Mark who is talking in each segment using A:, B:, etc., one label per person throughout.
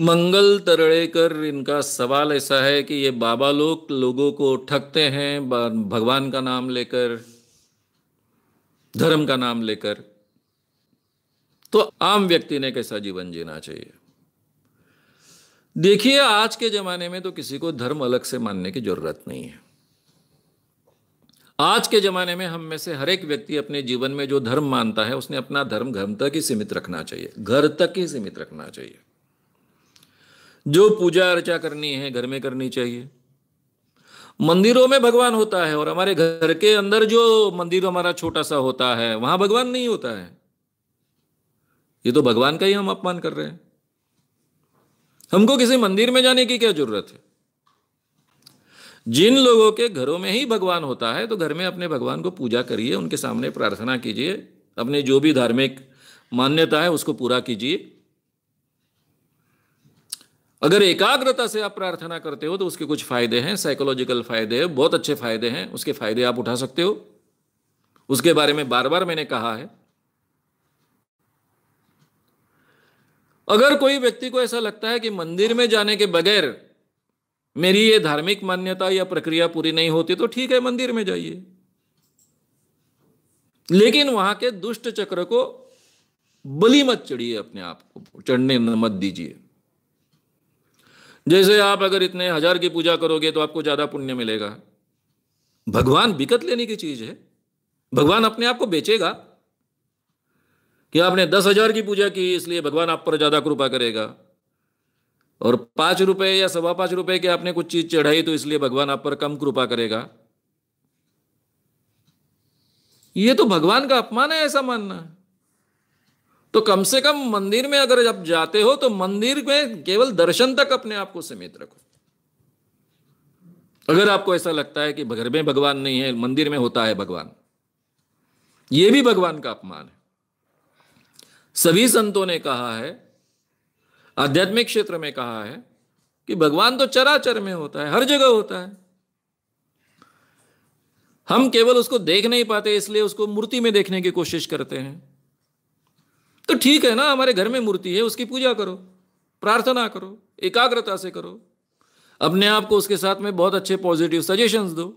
A: मंगल तरड़ेकर इनका सवाल ऐसा है कि ये बाबा लोग लोगों को ठगते हैं भगवान का नाम लेकर धर्म का नाम लेकर तो आम व्यक्ति ने कैसा जीवन जीना चाहिए देखिए आज के जमाने में तो किसी को धर्म अलग से मानने की जरूरत नहीं है आज के जमाने में हम में से हर एक व्यक्ति अपने जीवन में जो धर्म मानता है उसने अपना धर्म घर तक ही सीमित रखना चाहिए घर तक ही सीमित रखना चाहिए जो पूजा अर्चा करनी है घर में करनी चाहिए मंदिरों में भगवान होता है और हमारे घर के अंदर जो मंदिर हमारा छोटा सा होता है वहां भगवान नहीं होता है ये तो भगवान का ही हम अपमान कर रहे हैं हमको किसी मंदिर में जाने की क्या जरूरत है जिन लोगों के घरों में ही भगवान होता है तो घर में अपने भगवान को पूजा करिए उनके सामने प्रार्थना कीजिए अपने जो भी धार्मिक मान्यता है उसको पूरा कीजिए अगर एकाग्रता से आप प्रार्थना करते हो तो उसके कुछ फायदे हैं साइकोलॉजिकल फायदे हैं बहुत अच्छे फायदे हैं उसके फायदे आप उठा सकते हो उसके बारे में बार बार मैंने कहा है अगर कोई व्यक्ति को ऐसा लगता है कि मंदिर में जाने के बगैर मेरी ये धार्मिक मान्यता या प्रक्रिया पूरी नहीं होती तो ठीक है मंदिर में जाइए लेकिन वहां के दुष्ट चक्र को बलि मत चढ़िए अपने आप को चढ़ने मत दीजिए जैसे आप अगर इतने हजार की पूजा करोगे तो आपको ज्यादा पुण्य मिलेगा भगवान बिकत लेने की चीज है भगवान अपने आप को बेचेगा कि आपने दस हजार की पूजा की इसलिए भगवान आप पर ज्यादा कृपा करेगा और पांच रुपए या सवा पांच रुपए की आपने कुछ चीज चढ़ाई तो इसलिए भगवान आप पर कम कृपा करेगा ये तो भगवान का अपमान है ऐसा मानना तो कम से कम मंदिर में अगर आप जाते हो तो मंदिर में केवल दर्शन तक अपने आप को समेत रखो अगर आपको ऐसा लगता है कि घर में भगवान नहीं है मंदिर में होता है भगवान यह भी भगवान का अपमान है सभी संतों ने कहा है आध्यात्मिक क्षेत्र में कहा है कि भगवान तो चराचर में होता है हर जगह होता है हम केवल उसको देख नहीं पाते इसलिए उसको मूर्ति में देखने की कोशिश करते हैं तो ठीक है ना हमारे घर में मूर्ति है उसकी पूजा करो प्रार्थना करो एकाग्रता से करो अपने आप को उसके साथ में बहुत अच्छे पॉजिटिव सजेशंस दो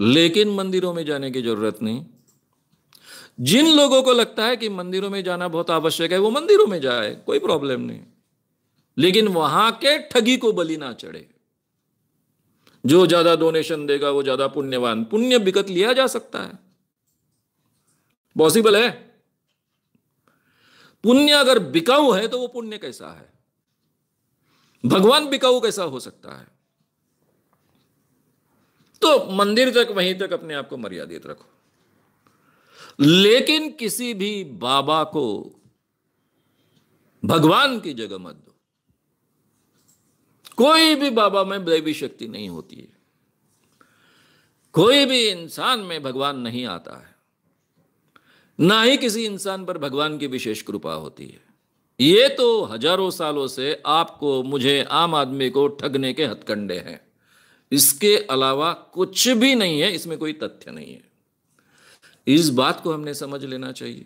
A: लेकिन मंदिरों में जाने की जरूरत नहीं जिन लोगों को लगता है कि मंदिरों में जाना बहुत आवश्यक है वो मंदिरों में जाए कोई प्रॉब्लम नहीं लेकिन वहां के ठगी को बलि ना चढ़े जो ज्यादा डोनेशन देगा वो ज्यादा पुण्यवान पुण्य विकत लिया जा सकता है पॉसिबल है पुण्य अगर बिकाऊ है तो वो पुण्य कैसा है भगवान बिकाऊ कैसा हो सकता है तो मंदिर तक वहीं तक अपने आप को मर्यादित रखो लेकिन किसी भी बाबा को भगवान की जगह मत दो कोई भी बाबा में दैवी शक्ति नहीं होती है कोई भी इंसान में भगवान नहीं आता है ना ही किसी इंसान पर भगवान की विशेष कृपा होती है ये तो हजारों सालों से आपको मुझे आम आदमी को ठगने के हथकंडे हैं इसके अलावा कुछ भी नहीं है इसमें कोई तथ्य नहीं है इस बात को हमने समझ लेना चाहिए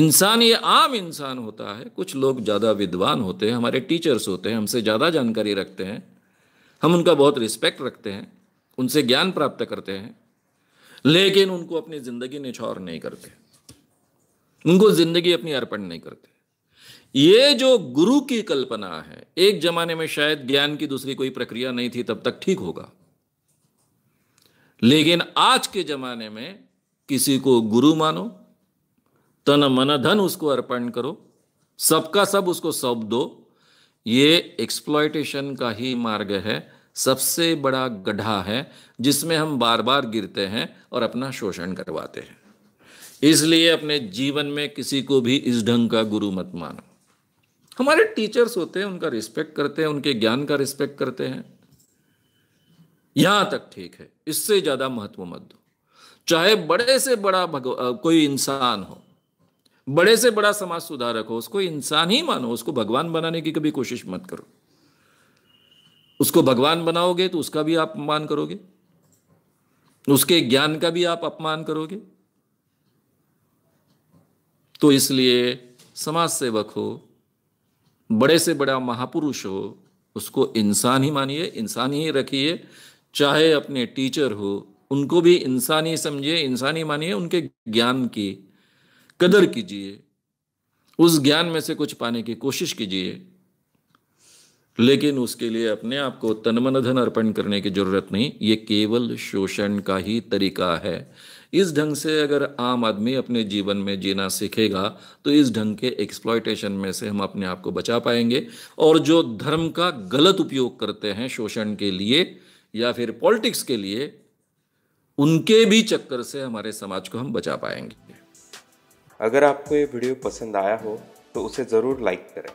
A: इंसान ये आम इंसान होता है कुछ लोग ज़्यादा विद्वान होते हैं हमारे टीचर्स होते हैं हमसे ज़्यादा जानकारी रखते हैं हम उनका बहुत रिस्पेक्ट रखते हैं उनसे ज्ञान प्राप्त करते हैं लेकिन उनको अपनी ज़िंदगी निछावर नहीं करते उनको ज़िंदगी अपनी अर्पण नहीं करते ये जो गुरु की कल्पना है एक जमाने में शायद ज्ञान की दूसरी कोई प्रक्रिया नहीं थी तब तक ठीक होगा लेकिन आज के जमाने में किसी को गुरु मानो तन मन धन उसको अर्पण करो सबका सब उसको सौंप दो ये एक्सप्लॉयटेशन का ही मार्ग है सबसे बड़ा गड्ढा है जिसमें हम बार बार गिरते हैं और अपना शोषण करवाते हैं इसलिए अपने जीवन में किसी को भी इस ढंग का गुरु मत मानो हमारे टीचर्स होते हैं उनका रिस्पेक्ट करते हैं उनके ज्ञान का रिस्पेक्ट करते हैं यहां तक ठीक है इससे ज्यादा महत्व मत दो चाहे बड़े से बड़ा कोई इंसान हो बड़े से बड़ा समाज सुधारक हो उसको इंसान ही मानो उसको भगवान बनाने की कभी कोशिश मत करो उसको भगवान बनाओगे तो उसका भी आप अपमान करोगे उसके ज्ञान का भी आप अपमान करोगे तो इसलिए समाज सेवक हो बड़े से बड़ा महापुरुष हो उसको इंसान ही मानिए इंसान ही रखिए चाहे अपने टीचर हो उनको भी इंसान ही समझिए इंसान ही मानिए उनके ज्ञान की कदर कीजिए उस ज्ञान में से कुछ पाने की कोशिश कीजिए लेकिन उसके लिए अपने आप को तनमन धन अर्पण करने की जरूरत नहीं ये केवल शोषण का ही तरीका है इस ढंग से अगर आम आदमी अपने जीवन में जीना सीखेगा तो इस ढंग के एक्सप्लॉयटेशन में से हम अपने आप को बचा पाएंगे और जो धर्म का गलत उपयोग करते हैं शोषण के लिए या फिर पॉलिटिक्स के लिए उनके भी चक्कर से हमारे समाज को हम बचा पाएंगे अगर आपको ये वीडियो पसंद आया हो तो उसे ज़रूर लाइक करें